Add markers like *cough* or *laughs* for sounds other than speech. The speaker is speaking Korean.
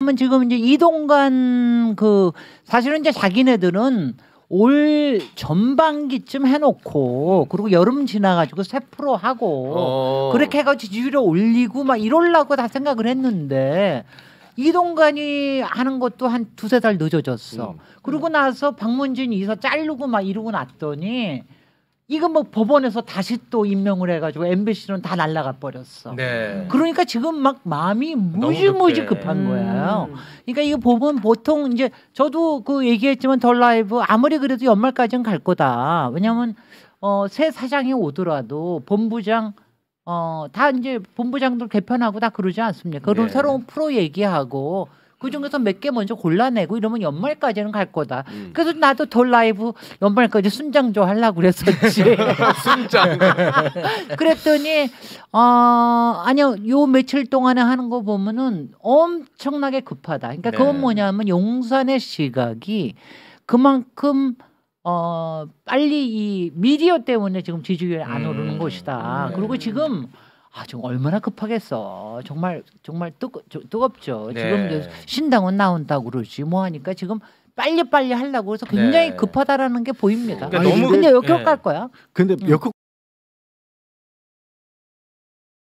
그러면 지금 이제 이동간 그 사실은 이제 자기네들은 올 전반기쯤 해놓고 그리고 여름 지나가지고 세프로 하고 어. 그렇게 해가지고 지지율을 올리고 막 이럴라고 다 생각을 했는데 이동관이 하는 것도 한 두세 달 늦어졌어. 음. 그러고 나서 박문진 이사 자르고 막 이러고 났더니 이거 뭐 법원에서 다시 또 임명을 해가지고 MBC는 다 날라가 버렸어. 네. 그러니까 지금 막 마음이 무지무지 급한 음. 거예요. 그러니까 이거 보면 보통 이제 저도 그 얘기했지만 덜 라이브 아무리 그래도 연말까지는 갈 거다. 왜냐면 어, 새 사장이 오더라도 본부장 어, 다 이제 본부장들 개편하고 다 그러지 않습니까? 그럼 네. 새로운 프로 얘기하고 그중에서 몇 개 먼저 골라내고 이러면 연말까지는 갈 거다. 음. 그래서 나도 돌 라이브 연말까지 순장조 하려고 그랬었지. *laughs* 순장. *laughs* 그랬더니 어 아니요. 요 며칠 동안에 하는 거 보면은 엄청나게 급하다. 그러니까 네. 그건 뭐냐면 용산의 시각이 그만큼 어 빨리 이 미디어 때문에 지금 지지율이 안 음. 오르는 것이다. 음. 그리고 지금 아, 지금 얼마나 급하겠어. 정말 정말 뜨거, 뜨겁죠. 네. 지금 신당은 나온다고 그러지 뭐 하니까 지금 빨리 빨리 하려고 해서 굉장히 네. 급하다라는 게 보입니다. 그러니까 아니, 너무 근데 그- 역효과일 네. 거야. 근데 역효